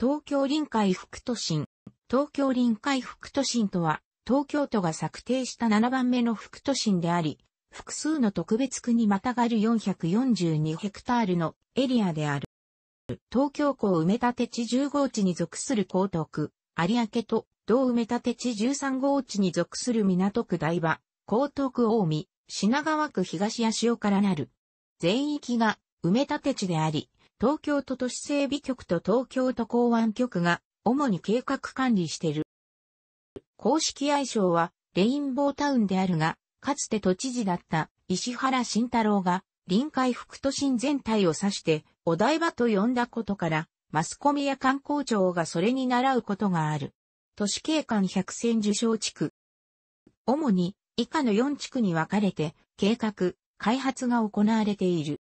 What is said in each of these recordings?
東京臨海副都心。東京臨海副都心とは、東京都が策定した7番目の副都心であり、複数の特別区にまたがる442ヘクタールのエリアである。東京港埋め立て地1 5地に属する江東区、有明と同埋め立て地13号地に属する港区台場、江東区大見、品川区東足潮からなる。全域が埋め立て地であり、東京都都市整備局と東京都港湾局が主に計画管理している。公式愛称はレインボータウンであるが、かつて都知事だった石原慎太郎が臨海副都心全体を指してお台場と呼んだことから、マスコミや観光庁がそれに倣うことがある。都市景観百選受賞地区。主に以下の4地区に分かれて計画、開発が行われている。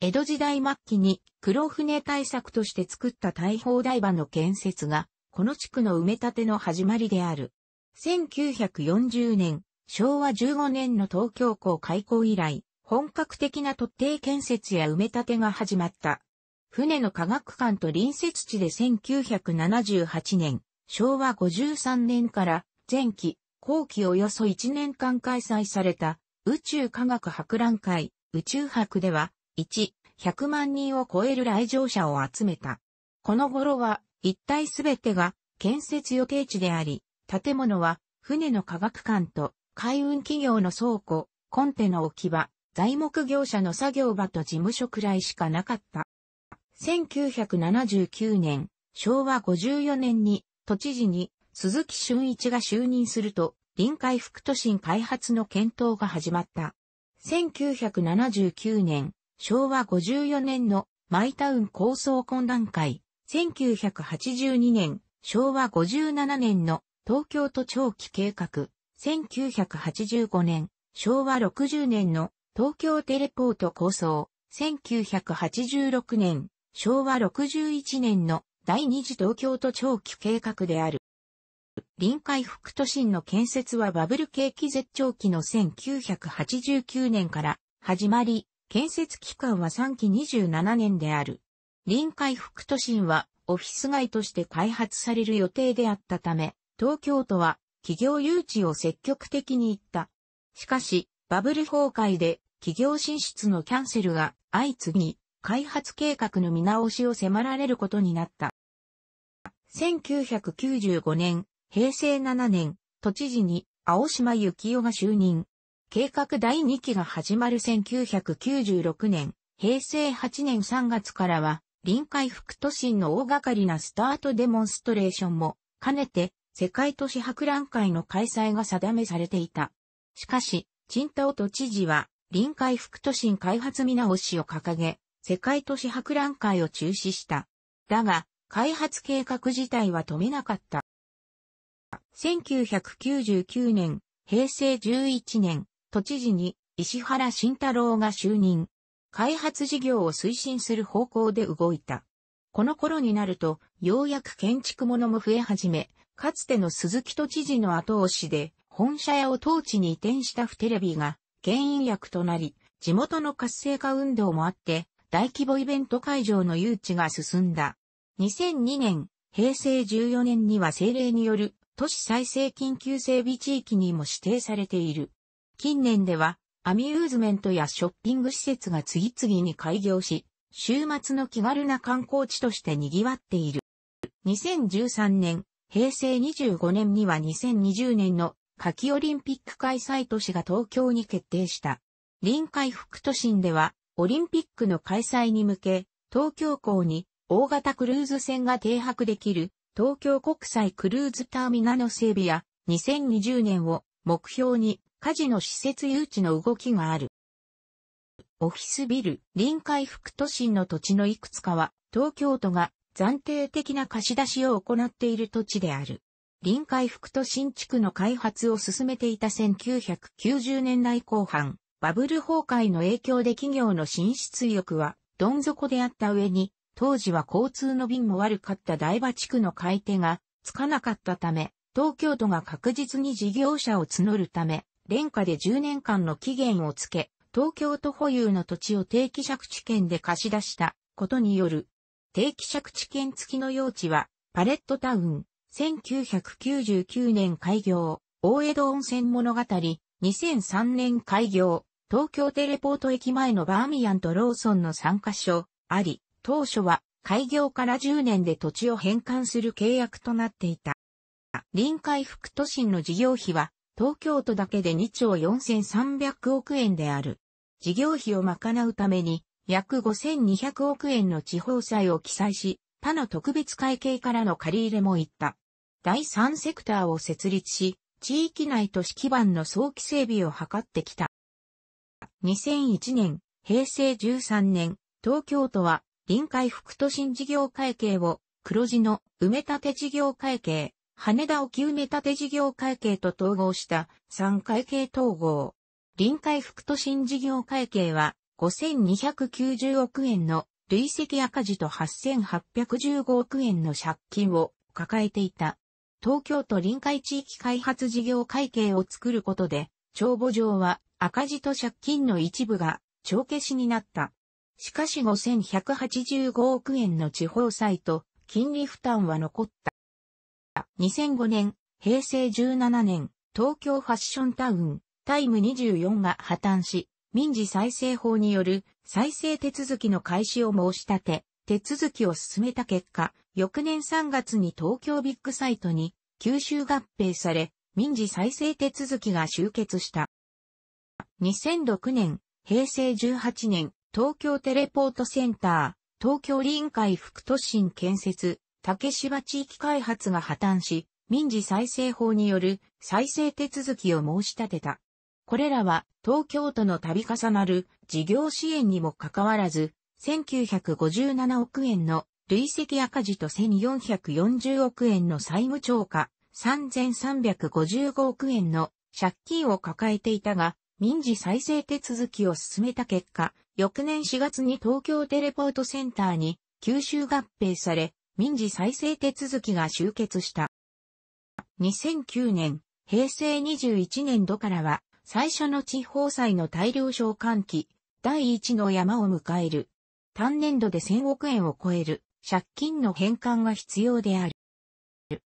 江戸時代末期に黒船対策として作った大砲台場の建設が、この地区の埋め立ての始まりである。1940年、昭和15年の東京港開港以来、本格的な突堤建設や埋め立てが始まった。船の科学館と隣接地で1978年、昭和53年から前期、後期およそ1年間開催された宇宙科学博覧会、宇宙博では1、100万人を超える来場者を集めた。この頃は、一体すべてが建設予定地であり、建物は船の科学館と海運企業の倉庫、コンテの置き場、材木業者の作業場と事務所くらいしかなかった。1979年、昭和54年に都知事に鈴木俊一が就任すると、臨海副都心開発の検討が始まった。1979年、昭和54年のマイタウン構想懇談会、1982年、昭和57年の東京都長期計画、1985年、昭和60年の東京テレポート構想、1986年、昭和61年の第二次東京都長期計画である。臨海副都心の建設はバブル景気絶頂期の1989年から始まり、建設期間は3期27年である。臨海副都心はオフィス街として開発される予定であったため、東京都は企業誘致を積極的に行った。しかし、バブル崩壊で企業進出のキャンセルが相次ぎ、開発計画の見直しを迫られることになった。1995年、平成7年、都知事に青島幸男が就任。計画第2期が始まる1996年、平成8年3月からは、臨海副都心の大掛かりなスタートデモンストレーションも、兼ねて、世界都市博覧会の開催が定めされていた。しかし、陳ンタ都知事は、臨海副都心開発見直しを掲げ、世界都市博覧会を中止した。だが、開発計画自体は止めなかった。1999年、平成11年、都知事に石原慎太郎が就任。開発事業を推進する方向で動いた。この頃になると、ようやく建築物も増え始め、かつての鈴木都知事の後押しで、本社屋を当地に移転したフテレビが、牽引役となり、地元の活性化運動もあって、大規模イベント会場の誘致が進んだ。2002年、平成14年には政令による都市再生緊急整備地域にも指定されている。近年では、アミューズメントやショッピング施設が次々に開業し、週末の気軽な観光地として賑わっている。2013年、平成25年には2020年の夏季オリンピック開催都市が東京に決定した。臨海副都心では、オリンピックの開催に向け、東京港に大型クルーズ船が停泊できる東京国際クルーズターミナの整備や2020年を目標に家事の施設誘致の動きがある。オフィスビル、臨海副都心の土地のいくつかは、東京都が暫定的な貸し出しを行っている土地である。臨海副都心地区の開発を進めていた1990年代後半、バブル崩壊の影響で企業の進出意欲はどん底であった上に、当時は交通の便も悪かった台場地区の買い手がつかなかったため、東京都が確実に事業者を募るため、廉価で10年間の期限をつけ、東京都保有の土地を定期借地権で貸し出したことによる。定期借地権付きの用地は、パレットタウン、1999年開業、大江戸温泉物語、2003年開業、東京テレポート駅前のバーミヤンとローソンの3カ所、あり、当初は開業から10年で土地を返還する契約となっていた。臨海副都心の事業費は東京都だけで2兆4300億円である。事業費を賄うために、約5200億円の地方債を記載し、他の特別会計からの借り入れも行った。第3セクターを設立し、地域内都市基盤の早期整備を図ってきた。2001年、平成13年、東京都は臨海副都心事業会計を黒字の埋め立て事業会計、羽田沖埋め立て事業会計と統合した3会計統合。臨海副都心事業会計は5290億円の累積赤字と8815億円の借金を抱えていた。東京都臨海地域開発事業会計を作ることで、帳簿上は赤字と借金の一部が帳消しになった。しかし5185億円の地方債と金利負担は残った。2005年、平成17年、東京ファッションタウン、タイム24が破綻し、民事再生法による再生手続きの開始を申し立て、手続きを進めた結果、翌年3月に東京ビッグサイトに吸収合併され、民事再生手続きが終結した。2006年、平成18年、東京テレポートセンター、東京臨海副都心建設、竹芝地域開発が破綻し、民事再生法による再生手続きを申し立てた。これらは東京都の度重なる事業支援にもかかわらず、1957億円の累積赤字と1440億円の債務超過、3355億円の借金を抱えていたが、民事再生手続きを進めた結果、翌年4月に東京テレポートセンターに吸収合併され、民事再生手続きが終結した。2009年、平成21年度からは、最初の地方債の大量償還期、第一の山を迎える。単年度で1000億円を超える借金の返還が必要である。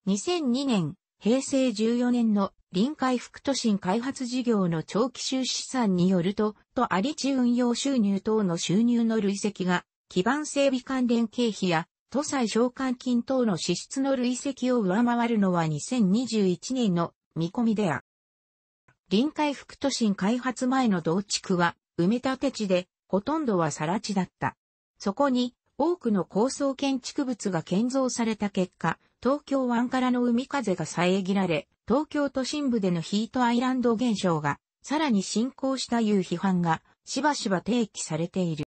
2002年、平成14年の臨海副都心開発事業の長期収支算によると、とあり地運用収入等の収入の累積が、基盤整備関連経費や都債償還金等の支出の累積を上回るのは2021年の見込みであ。臨海副都心開発前の同地区は埋め立て地でほとんどは更地だった。そこに多くの高層建築物が建造された結果、東京湾からの海風が遮られ、東京都心部でのヒートアイランド現象がさらに進行したいう批判がしばしば提起されている。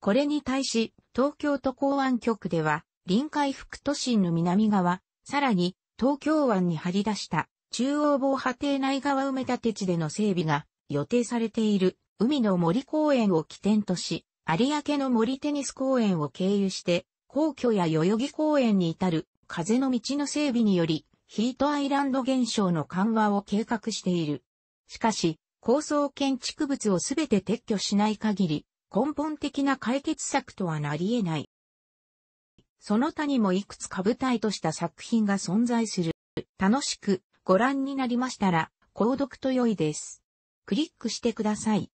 これに対し、東京都港湾局では、臨海副都心の南側、さらに、東京湾に張り出した中央防波堤内側埋め立て地での整備が予定されている海の森公園を起点とし、有明の森テニス公園を経由して、皇居や代々木公園に至る風の道の整備により、ヒートアイランド現象の緩和を計画している。しかし、高層建築物をすべて撤去しない限り、根本的な解決策とはなり得ない。その他にもいくつか舞台とした作品が存在する。楽しくご覧になりましたら、購読と良いです。クリックしてください。